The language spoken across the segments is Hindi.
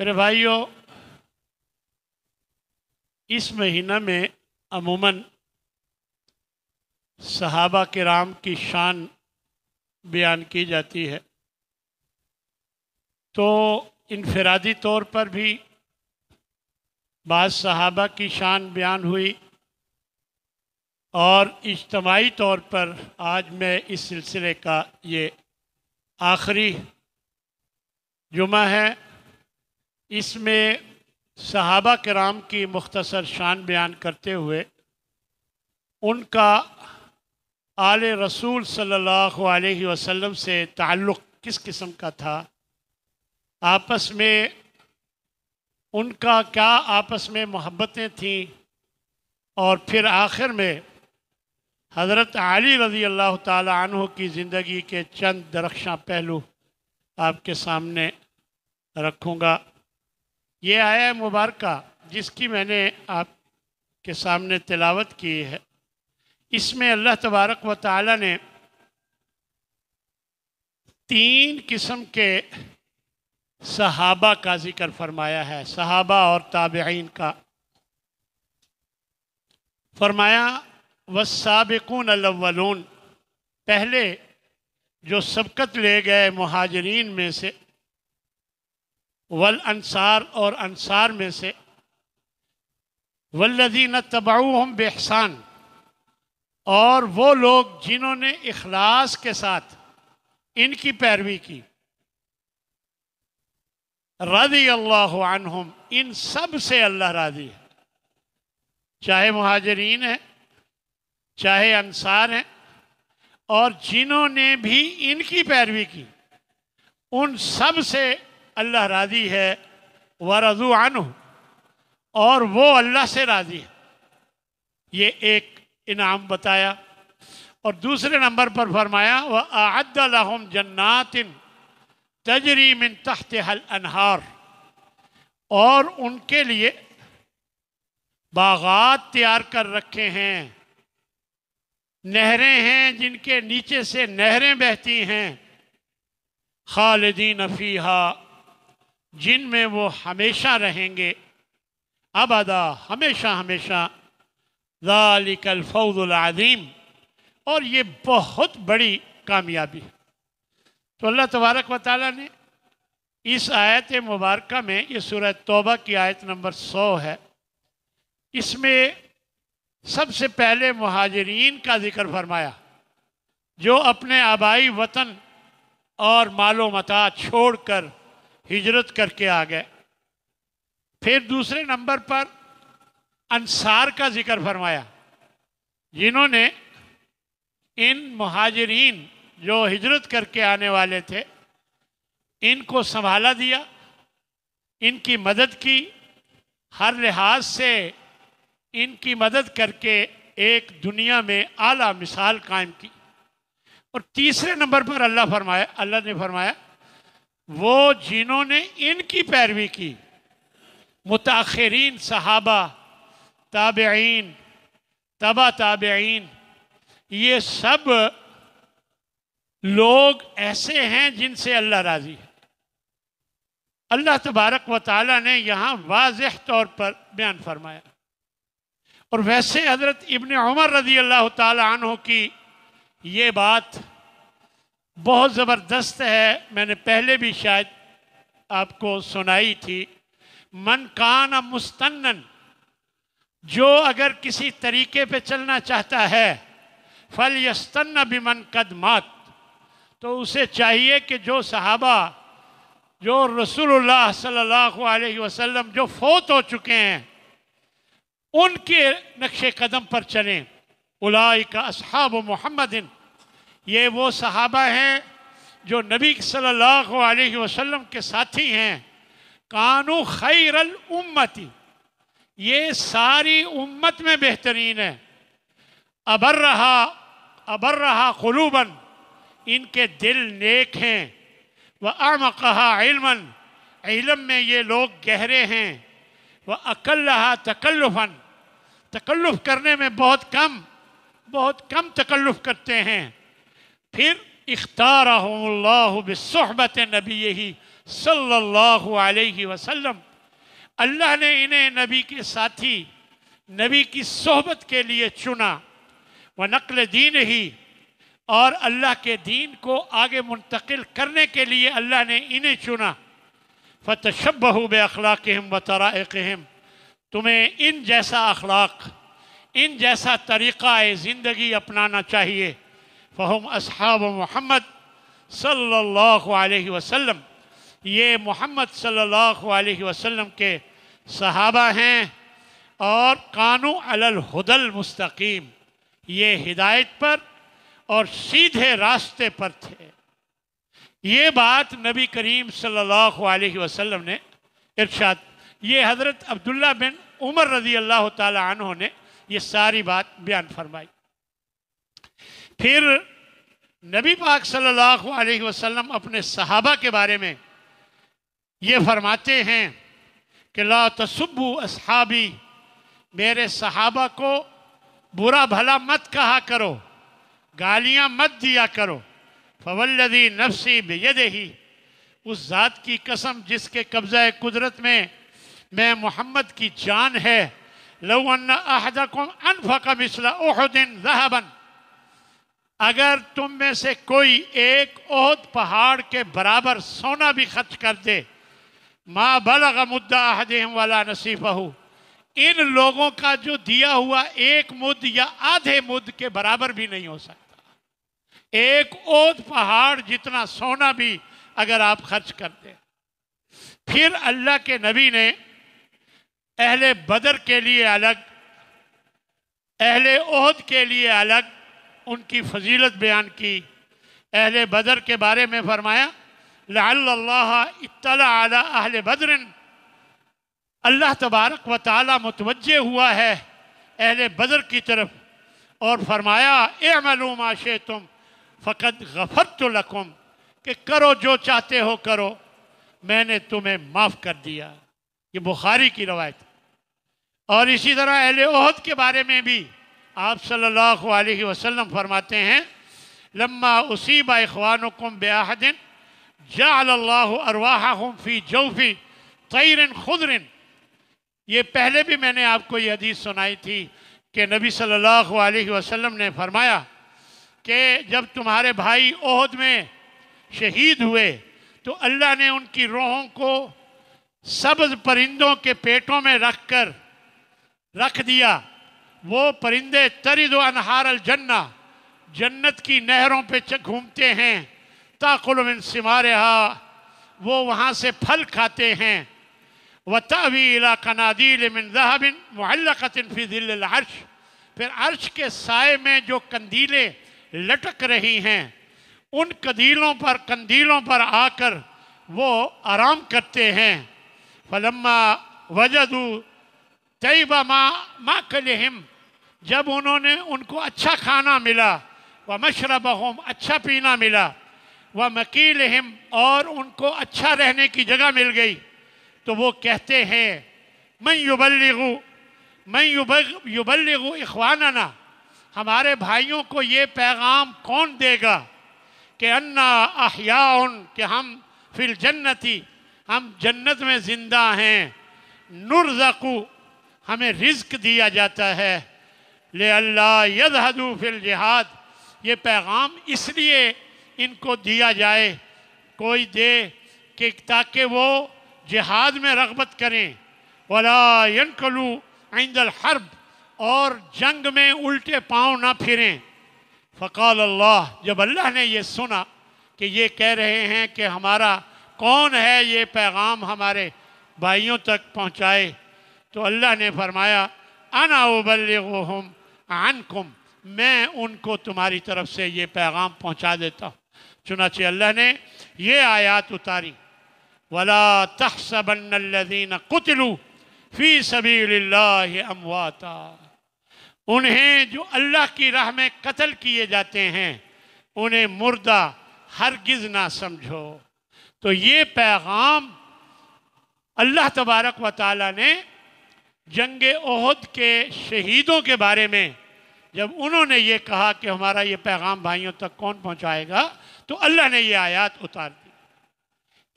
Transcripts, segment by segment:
मेरे भाइयों इस महीना में अमूमन सहाबा के राम की शान बयान की जाती है तो इनफरादी तौर पर भी बाद सहाबा की शान बयान हुई और इज्तमाही तौर पर आज मैं इस सिलसिले का ये आखिरी जुमा है इसमें सहाबा कराम की मुख्तसर शान बयान करते हुए उनका आल रसूल सल्लल्लाहु अलैहि वसल्लम से ताल्लुक़ किस किस्म का था आपस में उनका क्या आपस में मोहब्बतें थीं और फिर आखिर में हज़रत अली रज़ी अल्लाह तु की ज़िंदगी के चंद दरख्शां पहलू आपके सामने रखूँगा ये आया मुबारक जिसकी मैंने आपके सामने तिलावत की है इसमें अल्लाह तबारक व ताली ने तीन किस्म के सहाबा का जिक्र फरमाया है सहाबा और ताबेन का फरमाया व सबकून अलवलून पहले जो सबकत ले गए महाजरीन में से वल अनसार और अनसार में से वल्लदीन तबाऊ हम बेहसान और वो लोग जिन्होंने इखलास के साथ इनकी पैरवी की रदी अल्लाह इन सब से अल्लाह राजी है चाहे महाजरीन हैं चाहे अनसार हैं और जिन्होंने भी इनकी पैरवी की उन सब से अल्लाह राज़ी है व रजू और वो अल्लाह से राज़ी है ये एक इनाम बताया और दूसरे नंबर पर फरमाया वह आदम जन्नातिन तजरी मिन तहत हल अनहार और उनके लिए बागात तैयार कर रखे हैं नहरें हैं जिनके नीचे से नहरें बहती हैं खालदीन फ़ीहा जिनमें वो हमेशा रहेंगे अबदा हमेशा हमेशा ज़ालिकल फौज़ुलज़ीम और ये बहुत बड़ी कामयाबी है तो अल्लाह तबारक व ताली ने इस आयत मुबारक में ये सूरह तौबा की आयत नंबर सौ है इसमें सबसे पहले महाजरीन का जिक्र फरमाया जो अपने आबाई वतन और मालो मता छोड़ कर हिजरत करके आ गए फिर दूसरे नंबर पर अंसार का जिक्र फरमाया जिन्होंने इन महाजरीन जो हिजरत करके आने वाले थे इनको संभाला दिया इनकी मदद की हर लिहाज से इनकी मदद करके एक दुनिया में आला मिसाल कायम की और तीसरे नंबर पर अल्लाह फरमाया अल्लाह ने फरमाया वो जिन्होंने इनकी पैरवी की मुताखरीन सहाबा ताबेन तबा ताबेन ये सब लोग ऐसे हैं जिनसे अल्लाह राज़ी है अल्लाह तबारक व ताली ने यहाँ वाज तौर पर बयान फरमाया और वैसे हज़रत इबन उमर रज़ी अल्लाह तन की ये बात बहुत ज़बरदस्त है मैंने पहले भी शायद आपको सुनाई थी मन कान मुस्तन जो अगर किसी तरीके पे चलना चाहता है फल भी मन कदमात तो उसे चाहिए कि जो सहाबा जो रसूलुल्लाह सल्लल्लाहु अलैहि वसल्लम जो फोत हो चुके हैं उनके नक्श कदम पर चलें उलाई का असहाब मोहम्मद ये वो सहाबा हैं जो नबी सल्लल्लाहु अलैहि वसल्लम के साथी हैं कानू खैरल उम्मती ये सारी उम्मत में बेहतरीन है अबर रहा अबर रहा खलूबन इनके दिल नेक हैं व अम कहा इलम में ये लोग गहरे हैं व अकल रहा तकल्लुफन तकल्लुफ़ करने में बहुत कम बहुत कम तकल्लुफ़ करते हैं फिर इख्तारहबत नबी यही सल्लल्लाहु अलैहि वसल्लम अल्लाह ने इन्हें नबी के साथी नबी की सोहबत के लिए चुना व नकल दीन ही और अल्लाह के दीन को आगे मुंतकिल करने के लिए अल्लाह ने इन्हें चुना फ़तशबहू बखलाक़म व तराक़म तुम्हें इन जैसा अखलाक इन जैसा तरीक़ा ज़िंदगी अपनाना चाहिए फ़हम अब मोहम्मद सल्ला वसलम ये मोहम्मद सल्लल्लाहु अलैहि वसल्लम के सहाबा हैं और कानू अलहुदल मुस्तकीम ये हिदायत पर और सीधे रास्ते पर थे ये बात नबी करीम सल्लल्लाहु अलैहि वसल्लम ने इरशाद ये हज़रत अब्दुल्ला बिन उमर रज़ी अल्लाह तन ने ये सारी बात बयान फरमाई फिर नबी पाक सल्लल्लाहु अलैहि वसल्लम अपने सहाबा के बारे में ये फरमाते हैं कि ला तसब्बू असहाबी मेरे सहाबा को बुरा भला मत कहा करो गालियां मत दिया करो फवल्लदी नफसी बेयद ही उस ज़ात की कसम जिसके कब्ज़ा कुदरत में मैं मोहम्मद की जान है लवन अहदकुम अनफकम इसला दिन जहाबन अगर तुम में से कोई एक ओहद पहाड़ के बराबर सोना भी खर्च कर दे माँ बलग मुद्दा हजम वाला नसीब हो इन लोगों का जो दिया हुआ एक मुद या आधे मुद के बराबर भी नहीं हो सकता एक ओद पहाड़ जितना सोना भी अगर आप खर्च कर दें फिर अल्लाह के नबी ने अहले बदर के लिए अलग अहले ओहद के लिए अलग उनकी फजीलत बयान की अहल बदर के बारे में फरमाया लाला इतला अहल बदर अल्लाह तबारक व ताली मुतवज हुआ है अहल बदर की तरफ और फरमाया ए आशे तुम फ़कत गफर तो लकुम कि करो जो चाहते हो करो मैंने तुम्हें माफ़ कर दिया ये बुखारी की रवायत और इसी तरह अहल ओहद के बारे में भी आप सल्लल्लाहु अलैहि वसल्लम फरमाते हैं लम्मा उसी इखवानुकुम बेहदिन जाल्लाह अरवाहम फ़ी जौफ़ी तैरन खुदरन ये पहले भी मैंने आपको ये हदीस सुनाई थी कि नबी सल्लल्लाहु अलैहि वसल्लम ने फरमाया कि जब तुम्हारे भाई ओहद में शहीद हुए तो अल्लाह ने उनकी रोहों को सब्ज परिंदों के पेटों में रख कर रख दिया वो परिंदे दो अनहारल जन्ना जन्नत की नहरों पे घूमते हैं ताकुल ताकुलमिन सिमारहा वो वहाँ से फल खाते हैं व तभी कनादील मिनजाबिन जहाबिन महलकतिन दिल अर्श फिर अर्श के साय में जो कंदीले लटक रही हैं उन कदीलों पर कंदीलों पर आकर वो आराम करते हैं फलम्मा वजदू तयबा माँ माँ कलहम जब उन्होंने उनको अच्छा खाना मिला व मशरब अच्छा पीना मिला व मकील हम और उनको अच्छा रहने की जगह मिल गई तो वो कहते हैं मैं युबलगू मैं युबलगू इखवाना हमारे भाइयों को ये पैगाम कौन देगा कि अन्ना आहिया कि हम फिल जन्नती हम जन्नत में ज़िंदा हैं नुरजकू हमें रिज्क दिया जाता है ले अल्लाह यद फिल जिहाद ये पैगाम इसलिए इनको दिया जाए कोई दे कि ताकि वो जिहाद में रगबत करें वलायनकलू आइंदल हर्ब और जंग में उल्टे पाँव ना फिरें फ़काल अल्लाह जब अल्लाह ने ये सुना कि ये कह रहे हैं कि हमारा कौन है ये पैगाम हमारे भाइयों तक पहुँचाए तो अल्लाह ने फरमाया अनाबलम आनकुम मैं उनको तुम्हारी तरफ से ये पैगाम पहुँचा देता हूँ चुनाचे अल्लाह ने यह आयात उतारी वला तहसबीन कुतलू फ़ी सभी अमवाता उन्हें जो अल्लाह की राह में कत्ल किए जाते हैं उन्हें मुर्दा हरगिज ना समझो तो ये पैगाम अल्लाह तबारक व ताली ने जंग ओहद के शहीदों के बारे में जब उन्होंने ये कहा कि हमारा ये पैगाम भाइयों तक कौन पहुंचाएगा तो अल्लाह ने ये आयत उतार दी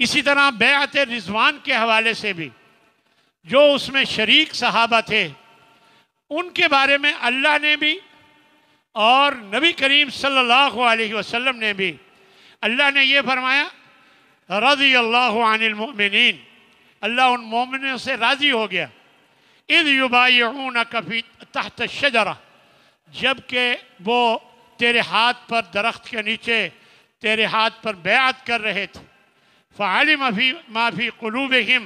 इसी तरह बेहत रिजवान के हवाले से भी जो उसमें शरीक सहाबा थे उनके बारे में अल्लाह ने भी और नबी करीम सल्लल्लाहु अलैहि वसल्लम ने भी अल्लाह ने ये फरमाया रज़ी अल्लाह अनिल मोमिन अल्लाह उन मोमिनों से राज़ी हो गया इद युबायून कभी तहत शजरा जबकि वो तेरे हाथ पर दरख्त के नीचे तेरे हाथ पर बयात कर रहे थे फ़ालिम अभी माफ़ी कलूब हिम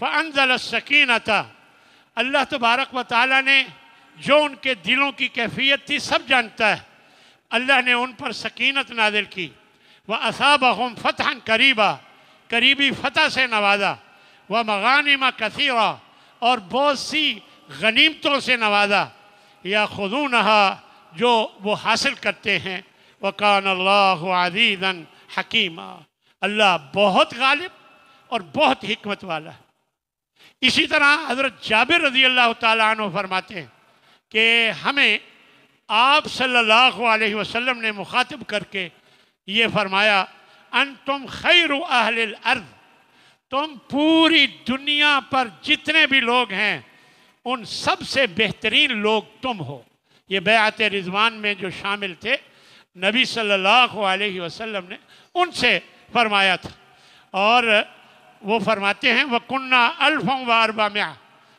फ़नजल सकीन था अल्लाह तबारक व ताली ने जो उनके दिलों की कैफियत थी सब जानता है अल्लाह ने उन पर सकीनत नादिल की वह असाब हम फ़तहन करीबा करीबी फ़तह से नवाजा व मगानिमा कसीरा और बहुत सी गनीमतों से नवाजा या खुदू नहा जो वो हासिल करते हैं वकान अल्लाह हकीमा अल्लाह बहुत गालिब और बहुत हमत वाला है इसी तरह हज़रत जाबिर रजी अल्लाह तु फरमाते हैं कि हमें आप सल्ला अलैहि ने मुखातब करके ये फरमाया अन तुम खैर अहल अर्द तुम पूरी दुनिया पर जितने भी लोग हैं उन सबसे बेहतरीन लोग तुम हो ये बयात रिजवान में जो शामिल थे नबी सल्लल्लाहु अलैहि वसल्लम ने उनसे फरमाया था और वो फरमाते हैं वह कुन्ना अल्फम वारबा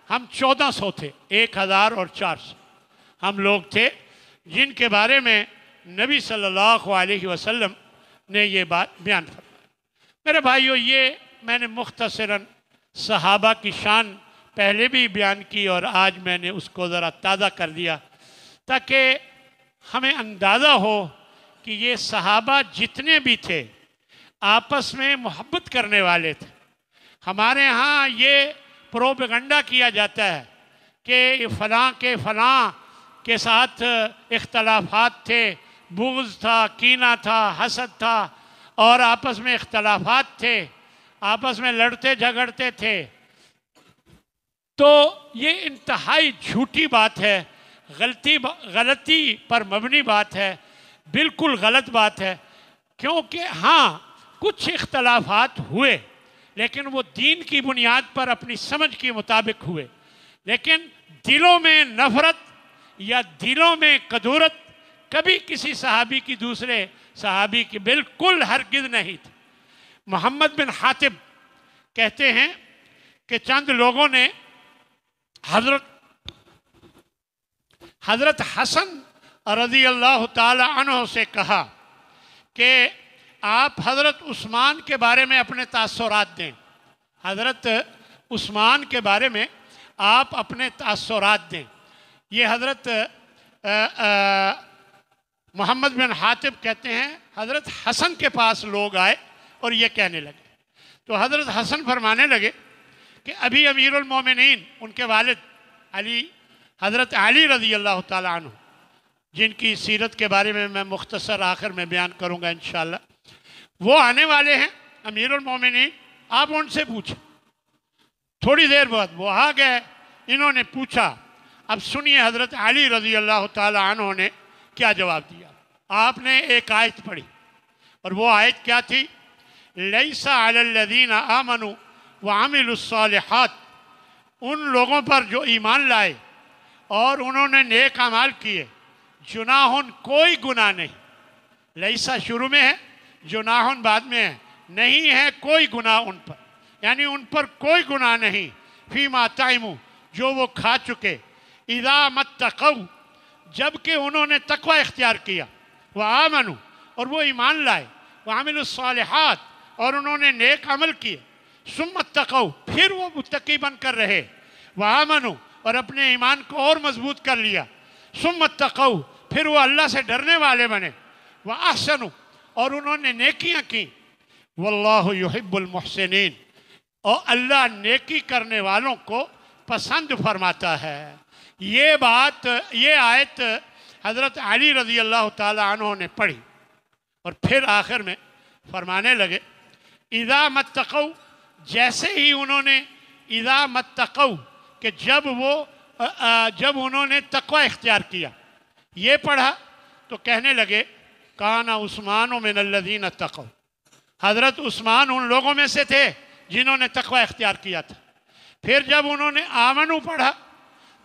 हम चौदह सौ थे एक हज़ार और चार सौ हम लोग थे जिनके बारे में नबी सल्लल्लाहु अलैहि वसल्लम ने ये बात बयान फरमाया मेरे भाइयों ये मैंने मुख्तसरा सहाबा की शान पहले भी बयान की और आज मैंने उसको ज़रा ताज़ा कर दिया ताकि हमें अंदाज़ा हो कि ये सहाबा जितने भी थे आपस में मोहब्बत करने वाले थे हमारे यहाँ ये प्रोपगंडा किया जाता है कि फ़लाँ के फ़लाँ के साथ इख्तलाफात थे बुग्ज़ था कीना था हसद था और आपस में इख्तलाफात थे आपस में लड़ते झगड़ते थे तो ये इंतहाई झूठी बात है गलती गलती पर मबनी बात है बिल्कुल गलत बात है क्योंकि हाँ कुछ इख्तलाफात हुए लेकिन वो दीन की बुनियाद पर अपनी समझ के मुताबिक हुए लेकिन दिलों में नफरत या दिलों में कदूरत कभी किसी सहाबी की दूसरे सहाबी की बिल्कुल हरगिज नहीं थी मोहम्मद बिन हातिब कहते हैं कि चंद लोगों ने हजरत हजरत हसन रजी अल्लाह तहों से कहा कि आप हज़रत उस्मान के बारे में अपने तासरात दें हज़रत उस्मान के बारे में आप अपने तासरात दें ये हज़रत मोहम्मद बिन हातिब कहते हैं हज़रत हसन के पास लोग आए और ये कहने लगे तो हज़रत हसन फरमाने लगे कि अभी अमीरमिन उनके वालिद अली हज़रत अली रज़ी अल्लाह तु जिनकी सीरत के बारे में मैं मुख्तसर आखिर में बयान करूँगा इन वो आने वाले हैं अमीरमिन आप उनसे पूछें थोड़ी देर बाद वो आ गए इन्होंने पूछा अब सुनिए हज़रत अली रज़ी अल्लाह तु ने क्या जवाब दिया आपने एक आयत पढ़ी और वो आयत क्या थी लईसा अल्लादीन आमनु व आमिलसालहत उन लोगों पर जो ईमान लाए और उन्होंने नेक अमाल किए जुनाहन कोई गुनाह नहीं लईसा शुरू में है जुनाहन बाद में है नहीं है कोई गुनाह उन पर यानी उन पर कोई गुनाह नहीं फी माताइमू जो वो खा चुके इदा मत तकऊ जबकि उन्होंने तकवा इख्तियार किया वह आमनू और वो ईमान लाए वह आमिलसालहत और उन्होंने नेक अमल किए सुमत तक फिर वो मुतकी बनकर रहे वहाँ मनु और अपने ईमान को और मजबूत कर लिया सुमत तक फिर वो अल्लाह से डरने वाले बने वह और उन्होंने नेकियाँ की वल्लाबुलमहसिन और अल्लाह नेकी करने वालों को पसंद फरमाता है ये बात ये आयत हज़रत अली रज़ी अल्लाह तहों ने पढ़ी और फिर आखिर में फरमाने लगे इदा तकऊ जैसे ही उन्होंने इदा तकऊ कि जब वो जब उन्होंने तकवा इख्तियार किया ये पढ़ा तो कहने लगे काना उस्मान मिनल्लदीन तकऊ हज़रत उस्मान उन लोगों में से थे जिन्होंने तकवा इख्तियार किया था फिर जब उन्होंने आमनू पढ़ा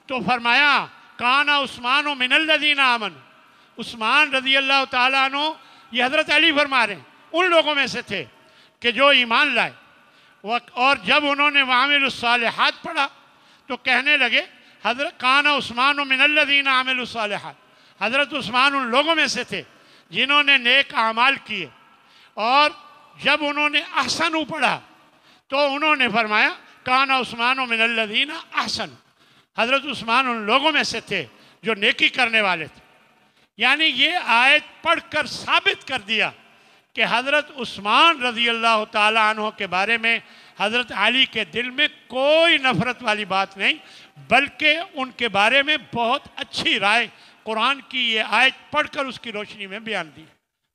तो फरमाया काना उस्मान मिनल्लदीन आमन उस्मान रजी अल्लाह तु ये हज़रत अली फरमा रहे उन लोगों में से थे कि जो ईमान लाए और जब उन्होंने वामिल सालहत पढ़ा तो कहने लगे हज़रत कान उस्मान मिनल्लिन आमिल सालहत हज़रत उस्मान उन लोगों में से थे जिन्होंने नेक आमाल किए और जब उन्होंने अहसन पढ़ा तो उन्होंने फरमाया कान उस्मान मिनल्लिन अहसन हज़रत उस्मान उन लोगों में से थे जो नेकी करने वाले थे यानी ये आयत पढ़कर साबित कर दिया कि हज़रत उस्मान रज़ी अल्लाह तहों के बारे में हज़रत अली के दिल में कोई नफ़रत वाली बात नहीं बल्कि उनके बारे में बहुत अच्छी राय कुरान की ये आयत पढ़कर उसकी रोशनी में बयान दी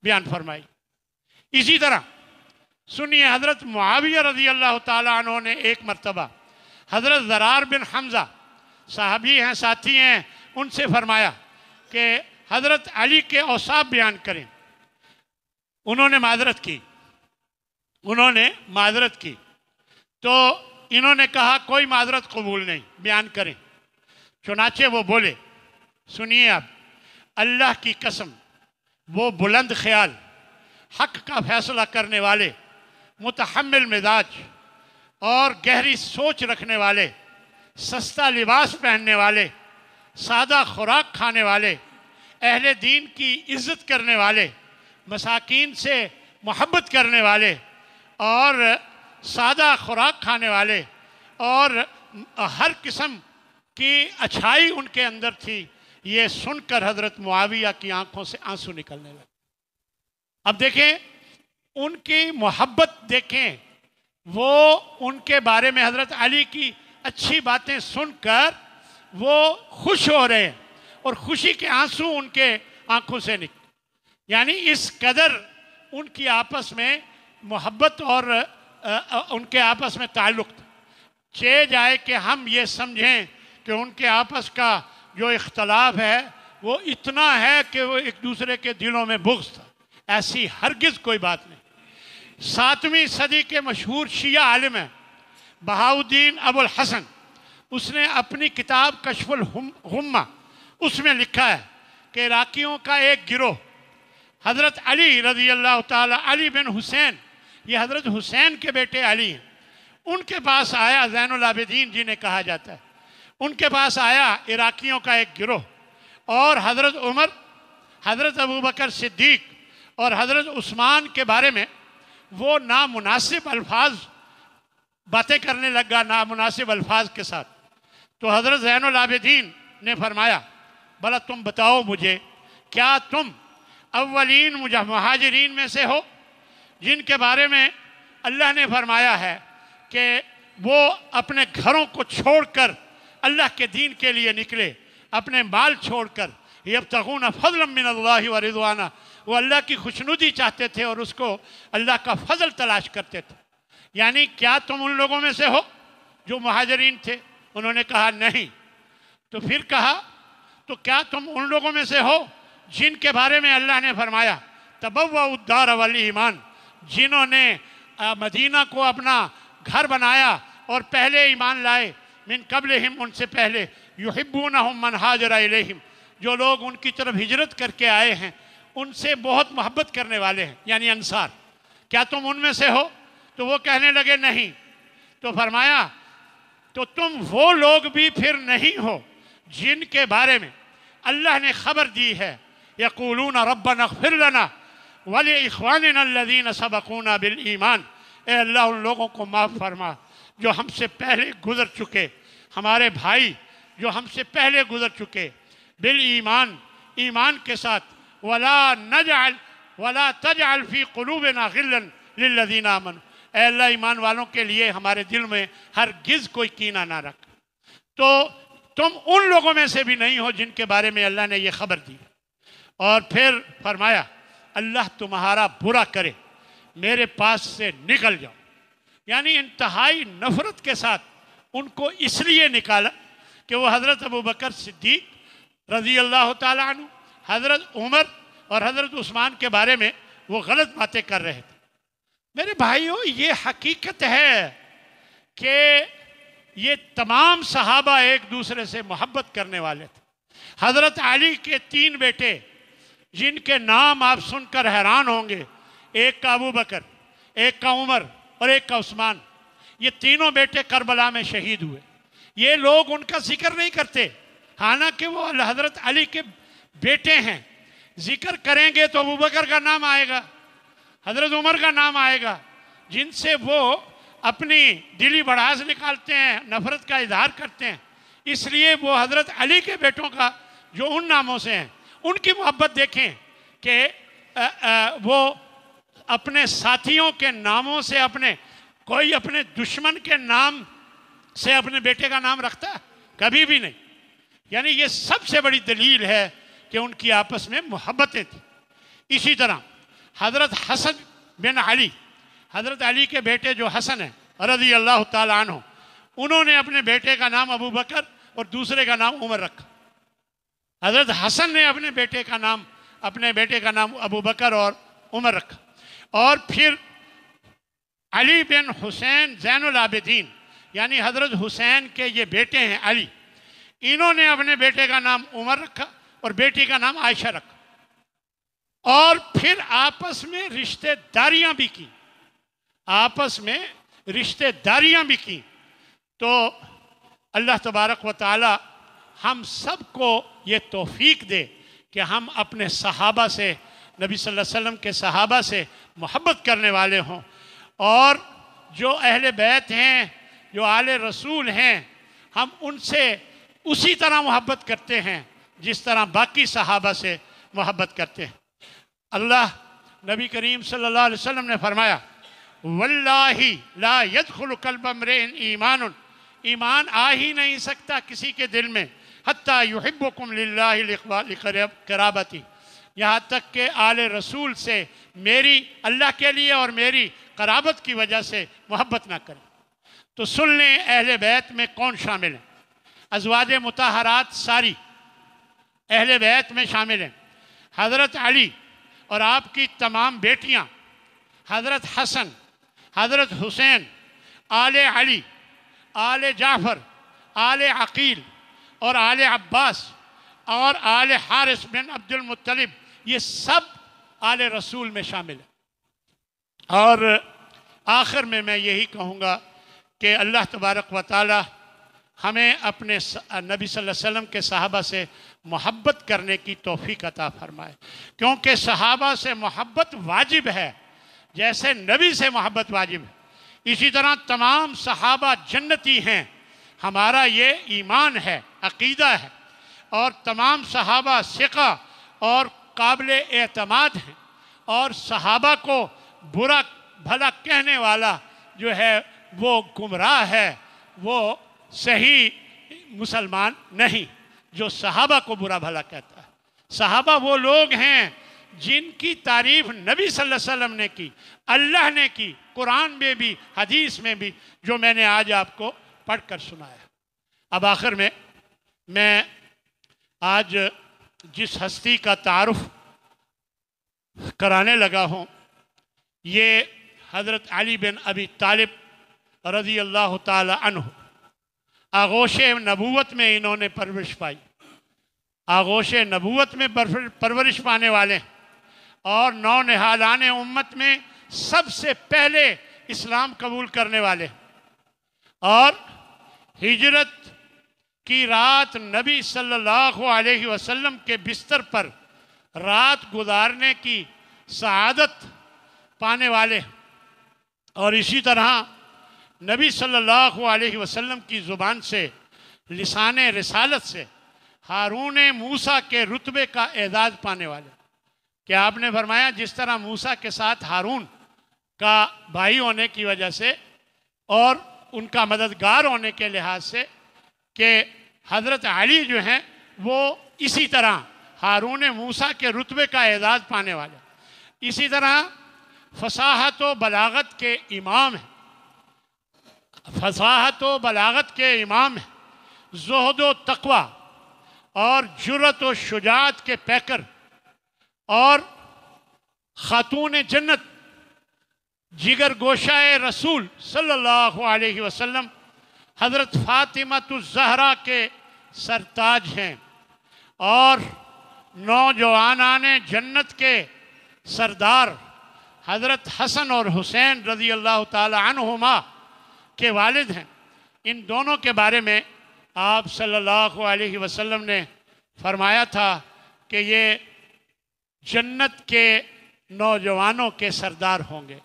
बयान फरमाई इसी तरह सुनिए हज़रत मुआविया रजी अल्लाह तहों ने एक मरतबा हज़रत ज़रार बिन हमज़ा साहबी हैं साथी हैं उनसे फरमाया कि हज़रत अली के औसाफ बयान करें उन्होंने माजरत की उन्होंने माजरत की तो इन्होंने कहा कोई माजरत कबूल नहीं बयान करें चुनाचे वो बोले सुनिए आप अल्लाह की कसम वो बुलंद ख्याल हक का फैसला करने वाले मुतहमल मिजाज और गहरी सोच रखने वाले सस्ता लिबास पहनने वाले सादा खुराक खाने वाले अहले दीन की इज्जत करने वाले मसाकिन से मोहब्बत करने वाले और सादा खुराक खाने वाले और हर किस्म की अच्छाई उनके अंदर थी ये सुनकर हजरत मुआविया की आंखों से आंसू निकलने लगे अब देखें उनकी मोहब्बत देखें वो उनके बारे में हजरत अली की अच्छी बातें सुनकर वो खुश हो रहे हैं और खुशी के आंसू उनके आंखों से निकले यानी इस कदर उनकी आपस में मोहब्बत और आ, आ, उनके आपस में ताल्लुक चे जाए कि हम ये समझें कि उनके आपस का जो इख्तलाफ है वो इतना है कि वो एक दूसरे के दिलों में बुग्स था ऐसी हरगिज़ कोई बात नहीं सातवीं सदी के मशहूर शिया आलिम हैं बहाउद्दीन अबुल हसन उसने अपनी किताब कशफुल हुम, हुम्मा उसमें लिखा है कि इराक़ियों का एक गिरोह हज़रत अली रज़ी अल्लाह तली बिन हुसैन ये हज़रत हुसैन के बेटे अली हैं उनके पास आया जैनलाबद्दीन जिन्हें कहा जाता है उनके पास आया इराक़ियों का एक गिरोह और हज़रत उमर हज़रत अबू बकर सिद्दीक और हज़रत उस्मान के बारे में वो नामनासिब अल्फाज बातें करने लगा नामनासिब अल्फाज के साथ तो हज़रत जैनलाबद्दीन ने फरमाया भला तुम बताओ मुझे क्या तुम अवलिन महाजरीन में से हो जिनके बारे में अल्लाह ने फरमाया है कि वो अपने घरों को छोड़कर अल्लाह के दीन के लिए निकले अपने माल छोड़कर यब तगून फजलमिन व रिजवाना वो अल्लाह की खुशनुदी चाहते थे और उसको अल्लाह का फजल तलाश करते थे यानी क्या तुम उन लोगों में से हो जो महाजरीन थे उन्होंने कहा नहीं तो फिर कहा तो क्या तुम उन लोगों में से हो जिनके बारे में अल्लाह ने फरमाया तब उद्दार वाली ईमान जिन्होंने मदीना को अपना घर बनाया और पहले ईमान लाए मिन कबल हिम उनसे पहले युहिबून हम मनहाजरा हिम जो लोग उनकी तरफ हिजरत करके आए हैं उनसे बहुत मोहब्बत करने वाले हैं यानी अनसार क्या तुम उनमें से हो तो वो कहने लगे नहीं तो फरमाया तो तुम वो लोग भी फिर नहीं हो जिनके बारे में अल्लाह ने खबर दी है यकूलून रबन अखफिर लना वाले इखवान अल्लादीन सबकूना बिल ईमान ए अल्लाह उन लोगों को माफ़ फरमा जो हमसे पहले गुज़र चुके हमारे भाई जो हमसे पहले गुज़र चुके बिल ईमान ईमान के साथ वला नजाल वला तज अलफ़ी कलूब नागिलन लदीना अमन अल्लाह ईमान वालों के लिए हमारे दिल में हर गिज़ कोई कीना ना रख तो तुम उन लोगों में से भी नहीं हो जिनके बारे में अल्लाह ने ये खबर दी और फिर फरमाया अल्लाह तुम्हारा बुरा करे मेरे पास से निकल जाओ यानी इंतहाई नफरत के साथ उनको इसलिए निकाला कि वो हज़रत अबू बकर सिद्दीक रज़ी अल्लाह तु हज़रत उमर और हज़रत उस्मान के बारे में वो गलत बातें कर रहे थे मेरे भाइयों ये हकीकत है कि ये तमाम सहाबा एक दूसरे से मोहब्बत करने वाले थे हज़रत अली के तीन बेटे जिनके नाम आप सुनकर हैरान होंगे एक का अबू बकर एक का उमर और एक का उस्मान ये तीनों बेटे करबला में शहीद हुए ये लोग उनका जिक्र नहीं करते हालांकि वो हजरत अली के बेटे हैं जिक्र करेंगे तो अबू बकर का नाम आएगा हजरत उमर का नाम आएगा जिनसे वो अपनी दिली बढ़ास निकालते हैं नफरत का इजहार करते हैं इसलिए वो हजरत अली के बेटों का जो उन नामों से हैं उनकी मोहब्बत देखें कि वो अपने साथियों के नामों से अपने कोई अपने दुश्मन के नाम से अपने बेटे का नाम रखता है कभी भी नहीं यानी ये सबसे बड़ी दलील है कि उनकी आपस में मोहब्बतें थी इसी तरह हज़रत हसन बिन अली हज़रत अली के बेटे जो हसन है रजी अल्लाह तन उन्होंने अपने बेटे का नाम अबू बकर और दूसरे का नाम उमर रखा हजरत हसन ने अपने बेटे का नाम अपने बेटे का नाम अबू बकर और उमर रखा और फिर अली बिन हुसैन जैन आबिदीन यानी हजरत हुसैन के ये बेटे हैं अली इन्होंने अपने बेटे का नाम उमर रखा और बेटी का नाम आयशा रखा और फिर आपस में रिश्तेदारियां भी की आपस में रिश्तेदारियां भी की तो अल्लाह तबारक व ताली हम सबको ये तोफीक दे कि हम अपने सहाबा से नबी सल्लल्लाहु अलैहि वसल्लम के सहाबा से मोहब्बत करने वाले हों और जो अहल बैत हैं जो आले रसूल हैं हम उनसे उसी तरह मोहब्बत करते हैं जिस तरह बाकी सहाबा से मोहब्बत करते हैं अल्लाह नबी करीम सल्लल्लाहु अलैहि वसल्लम ने फरमाया वल्लाही ला यदखुल कल्बमरेन ईमान ईमान आ ही नहीं सकता किसी के दिल में हती युहबुकुम कराबती यहाँ तक के आल रसूल से मेरी अल्लाह के लिए और मेरी कराबत की वजह से मोहब्बत ना करें तो सुन लें अहल बैत में कौन शामिल है अजवाज मतहरात सारी अहल बैत में शामिल हैं हज़रत अली और आपकी तमाम बेटियाँ हज़रत हसन हज़रत हुसैन आल अली आल जाफ़र आल अकील और आल अब्बास और आल हारिस बिन अब्दुल मुत्तलिब ये सब आल रसूल में शामिल है और आखिर में मैं यही कहूँगा कि अल्लाह तबारक व ताली हमें अपने नबी वसल्लम के सहाबा से मोहब्बत करने की तोफ़ी अता फरमाए क्योंकि सहाबा से मोहब्बत वाजिब है जैसे नबी से मोहब्बत वाजिब है इसी तरह तमाम सहाबा जन्नती हैं हमारा ये ईमान है अकीदा है और तमाम सहाबा सिका और काबिल एतमाद हैं और सहाबा को बुरा भला कहने वाला जो है वो गुमराह है वो सही मुसलमान नहीं जो सहाबा को बुरा भला कहता है सहाबा वो लोग हैं जिनकी तारीफ नबी सल्लल्लाहु अलैहि वसल्लम ने की अल्लाह ने की कुरान में भी हदीस में भी जो मैंने आज आपको पढ़कर सुनाया अब आखिर में मैं आज जिस हस्ती का तारफ़ कराने लगा हूँ ये हज़रत अली बिन अबी तालिब रज़ी अल्लाह तन आगोश नबूत में इन्होंने परवरिश पाई आगोश नबूत में परवरिश पाने वाले और नौ नहालान उम्मत में सबसे पहले इस्लाम कबूल करने वाले और हिजरत कि रात नबी सल्लल्लाहु अलैहि वसल्लम के बिस्तर पर रात गुजारने की शहादत पाने वाले और इसी तरह नबी सल्लल्लाहु अलैहि वसल्लम की ज़ुबान से लिसान रसालत से हारून मूसा के रुतबे का एजाज़ पाने वाले क्या आपने फरमाया जिस तरह मूसा के साथ हारून का भाई होने की वजह से और उनका मददगार होने के लिहाज से कि हज़रत अली जो हैं वो इसी तरह हारून मूसा के रुतबे का एजाज़ पाने वाले इसी तरह फसाहत व बलागत के इमाम हैं फसाहत व बलागत के इमाम हैं जहद व तकवा और जुरत व शुजात के पैकर और ख़ातून जन्नत जिगर गोशाए रसूल सल्लल्लाहु अलैहि वसल्लम हज़रत फ़ातिमा जहरा के सरताज हैं और नौजवान जन्नत के सरदार हज़रत हसन और हुसैन रज़ी अल्लाह तुमा के वालिद हैं इन दोनों के बारे में आप सल्लल्लाहु अलैहि वसल्लम ने फरमाया था कि ये जन्नत के नौजवानों के सरदार होंगे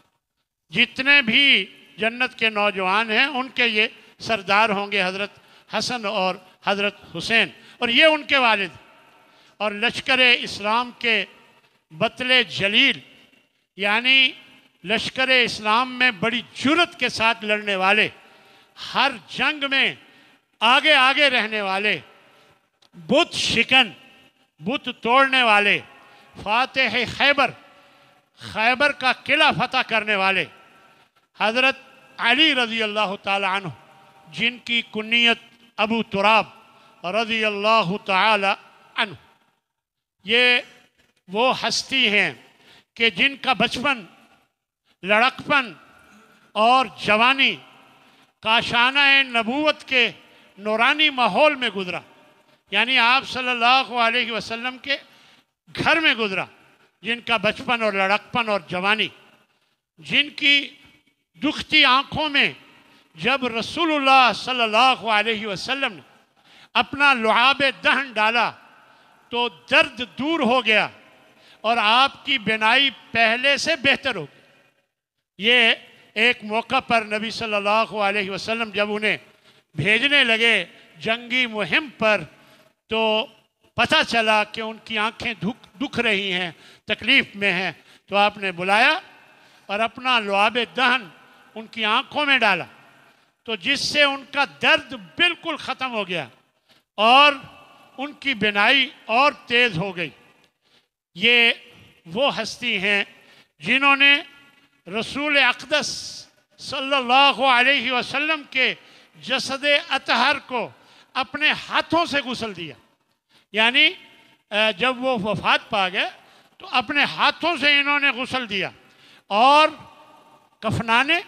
जितने भी जन्नत के नौजवान हैं उनके ये सरदार होंगे हज़रत हसन और हज़रत हुसैन और ये उनके वालिद और लश्कर इस्लाम के बतले जलील यानी लश्कर इस्लाम में बड़ी जुरत के साथ लड़ने वाले हर जंग में आगे आगे रहने वाले बुत शिकन बुत तोड़ने वाले फातह खैबर खैबर का किला फतह करने वाले हज़रत अली रज़ी अल्लाह तु जिनकी कुनीत अबू तुराब रज़ी अल्लाह तन ये वो हस्ती हैं कि जिनका बचपन लड़कपन और जवानी काशाना नबूत के नौरानी माहौल में गुजरा यानी आप सल्लल्लाहु अलैहि वसल्लम के घर में गुजरा जिनका बचपन और लड़कपन और जवानी जिनकी दुखती आँखों में जब रसूलुल्लाह सल्लल्लाहु अलैहि वसल्लम ने अपना लुआब दहन डाला तो दर्द दूर हो गया और आपकी बिनाई पहले से बेहतर हो गई ये एक मौका पर नबी सल्लल्लाहु अलैहि वसल्लम जब उन्हें भेजने लगे जंगी मुहिम पर तो पता चला कि उनकी आंखें दुख दुख रही हैं तकलीफ़ में हैं तो आपने बुलाया और अपना लुआब दहन उनकी आंखों में डाला तो जिससे उनका दर्द बिल्कुल ख़त्म हो गया और उनकी बिनाई और तेज़ हो गई ये वो हस्ती हैं जिन्होंने रसूल अकदस सल्लल्लाहु अलैहि वसल्लम के जसद अतहर को अपने हाथों से गुसल दिया यानी जब वो वफात पा गए तो अपने हाथों से इन्होंने गुसल दिया और कफनाने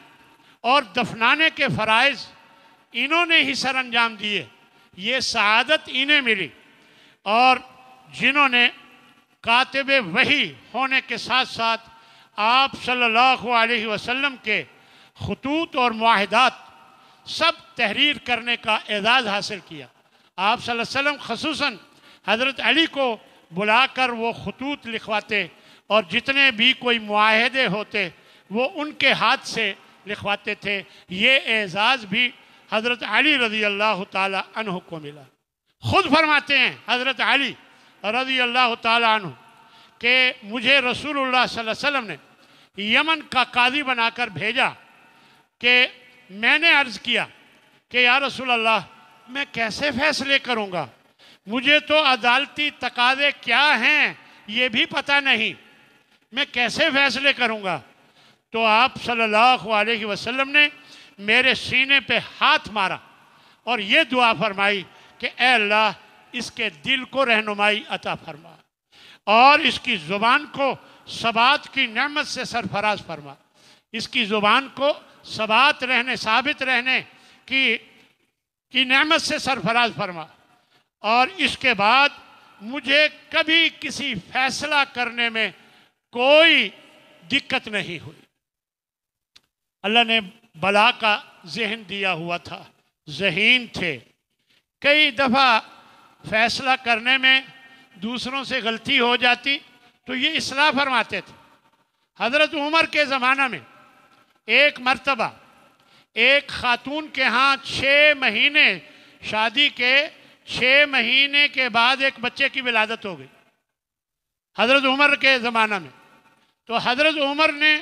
और दफनाने के फ़रज़ इन्होंने ही सर अंजाम दिए ये शहादत इन्हें मिली और जिन्होंने कातब वही होने के साथ साथ आप सल्लल्लाहु अलैहि वसल्लम के खतूत और माहदात सब तहरीर करने का एजाज़ हासिल किया आप वसल्लम खसूस हज़रत अली को बुलाकर वो खतूत लिखवाते और जितने भी कोई माहदे होते वो उनके हाथ से लिखवाते थे ये एज़ाज़ भी हज़रत अली रज़ी अल्लाह तहु को मिला ख़ुद फरमाते हैं हज़रत अली रज़ी अल्लाह तह के मुझे रसूल वसम ने यमन का काजी बनाकर भेजा कि मैंने अर्ज़ किया कि या रसूल अल्लाह मैं कैसे फ़ैसले करूँगा मुझे तो अदालती तकाजे क्या हैं ये भी पता नहीं मैं कैसे फ़ैसले करूँगा तो आप सल्लल्लाहु अलैहि वसल्लम ने मेरे सीने पे हाथ मारा और ये दुआ फरमाई कि अल्लाह इसके दिल को रहनुमाई अता फरमा और इसकी ज़ुबान को सबात की नमत से सरफराज फरमा इसकी ज़ुबान को सबात रहने साबित रहने की की नमत से सरफराज फरमा और इसके बाद मुझे कभी किसी फैसला करने में कोई दिक्कत नहीं हुई अल्लाह ने बला का जहन दिया हुआ था जहीन थे कई दफ़ा फैसला करने में दूसरों से गलती हो जाती तो ये इसलाह फरमाते थे हज़रत उमर के ज़माना में एक मरतबा एक ख़ातून के यहाँ छः महीने शादी के छः महीने के बाद एक बच्चे की विलादत हो गई हज़रत उमर के ज़माना में तो हज़रत उमर ने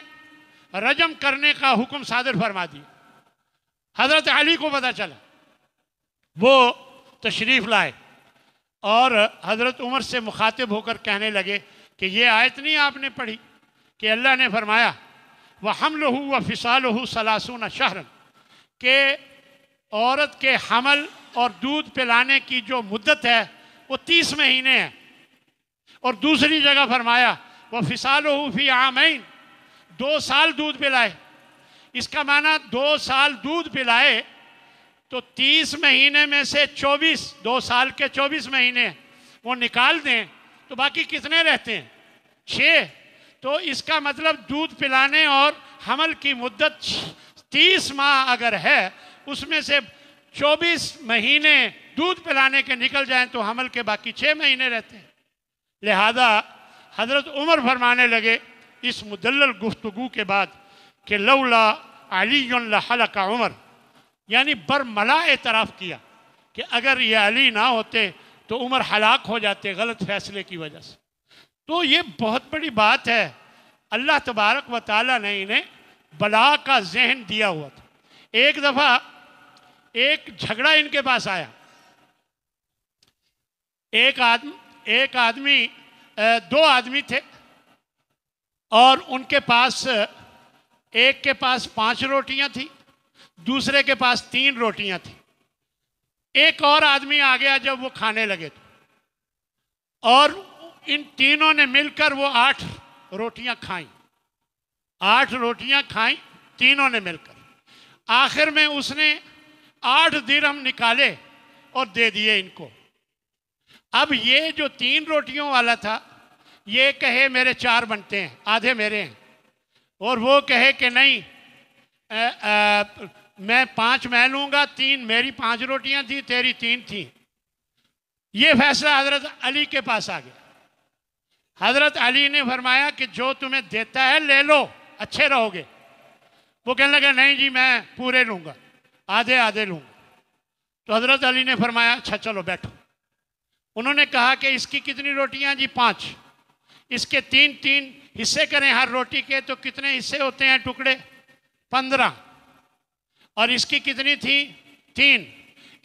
रजम करने का हुक्म सादर फरमा दिया हजरत अली को पता चला वो तशरीफ़ लाए और हज़रत उमर से मुखातिब होकर कहने लगे कि ये आयत नहीं आपने पढ़ी कि अल्लाह ने फरमाया वह हमल हो व फिसाल हो सलासून शहरन के औरत के हमल और दूध पिलाने की जो मुद्दत है वो तीस महीने है और दूसरी जगह फरमाया वह फिसाल हो फी आमैन दो साल दूध पिलाए इसका माना दो साल दूध पिलाए तो तीस महीने में से चौबीस दो साल के चौबीस महीने वो निकाल दें तो बाकी कितने रहते हैं छः तो इसका मतलब दूध पिलाने और हमल की मुद्दत तीस माह अगर है उसमें से चौबीस महीने दूध पिलाने के निकल जाएं तो हमल के बाकी छः महीने रहते हैं लिहाजा हजरत उमर फरमाने लगे इस मुदल गुफ्तु के बाद कि लौला अली का उमर यानी बरमला एतराफ़ किया कि अगर ये अली ना होते तो उमर हलाक हो जाते गलत फैसले की वजह से तो ये बहुत बड़ी बात है अल्लाह तबारक व ताली ने इन्हें बला का जहन दिया हुआ था एक दफ़ा एक झगड़ा इनके पास आया एक आदमी एक आदमी दो आदमी थे और उनके पास एक के पास पांच रोटियां थी दूसरे के पास तीन रोटियां थी एक और आदमी आ गया जब वो खाने लगे तो और इन तीनों ने मिलकर वो आठ रोटियां खाई आठ रोटियां खाई तीनों ने मिलकर आखिर में उसने आठ दिरहम निकाले और दे दिए इनको अब ये जो तीन रोटियों वाला था ये कहे मेरे चार बनते हैं आधे मेरे हैं और वो कहे कि नहीं आ, आ, मैं पांच मैं लूँगा तीन मेरी पांच रोटियां थी तेरी तीन थी ये फैसला हजरत अली के पास आ गया हजरत अली ने फरमाया कि जो तुम्हें देता है ले लो अच्छे रहोगे वो कहने लगा नहीं जी मैं पूरे लूँगा आधे आधे लूँगा तो हजरत अली ने फरमाया अच्छा चलो बैठो उन्होंने कहा कि इसकी कितनी रोटियाँ जी पाँच इसके तीन तीन हिस्से करें हर रोटी के तो कितने हिस्से होते हैं टुकड़े पंद्रह और इसकी कितनी थी तीन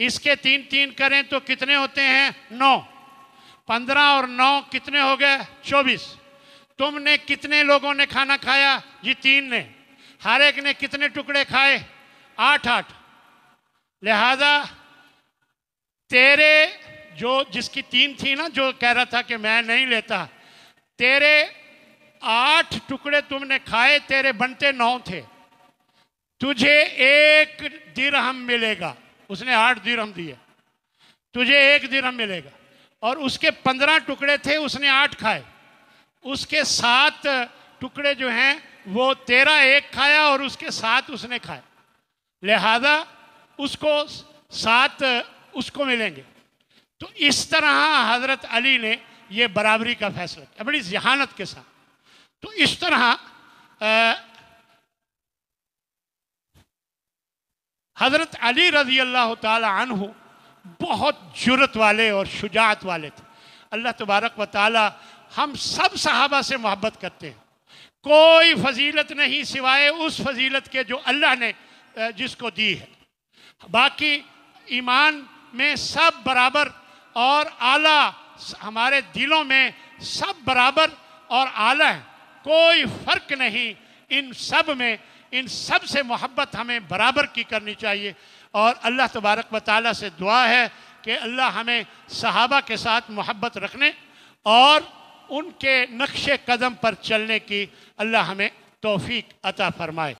इसके तीन तीन करें तो कितने होते हैं नौ पंद्रह और नौ कितने हो गए चौबीस तुमने कितने लोगों ने खाना खाया जी तीन ने हर एक ने कितने टुकड़े खाए आठ आठ लिहाजा तेरे जो जिसकी तीन थी ना जो कह रहा था कि मैं नहीं लेता तेरे आठ टुकड़े तुमने खाए तेरे बनते नौ थे तुझे एक दिरहम मिलेगा उसने आठ दिरहम दिए तुझे एक दिरहम मिलेगा और उसके पंद्रह टुकड़े थे उसने आठ खाए उसके सात टुकड़े जो हैं वो तेरा एक खाया और उसके सात उसने खाए लिहाजा उसको सात उसको मिलेंगे तो इस तरह हजरत अली ने ये बराबरी का फैसला किया बड़ी जहानत के साथ तो इस तरह हज़रत अली रजी अल्लाह तहु बहुत जुरत वाले और शुजात वाले थे अल्लाह तबारक व ताली हम सब सहाबा से मोहब्बत करते हैं कोई फजीलत नहीं सिवाए उस फजीलत के जो अल्लाह ने जिसको दी है बाकी ईमान में सब बराबर और आला हमारे दिलों में सब बराबर और आला है कोई फ़र्क नहीं इन सब में इन सब से मोहब्बत हमें बराबर की करनी चाहिए और अल्लाह तबारक वाली से दुआ है कि अल्लाह हमें सहाबा के साथ मोहब्बत रखने और उनके नक्श कदम पर चलने की अल्लाह हमें तोफ़ी अता फरमाए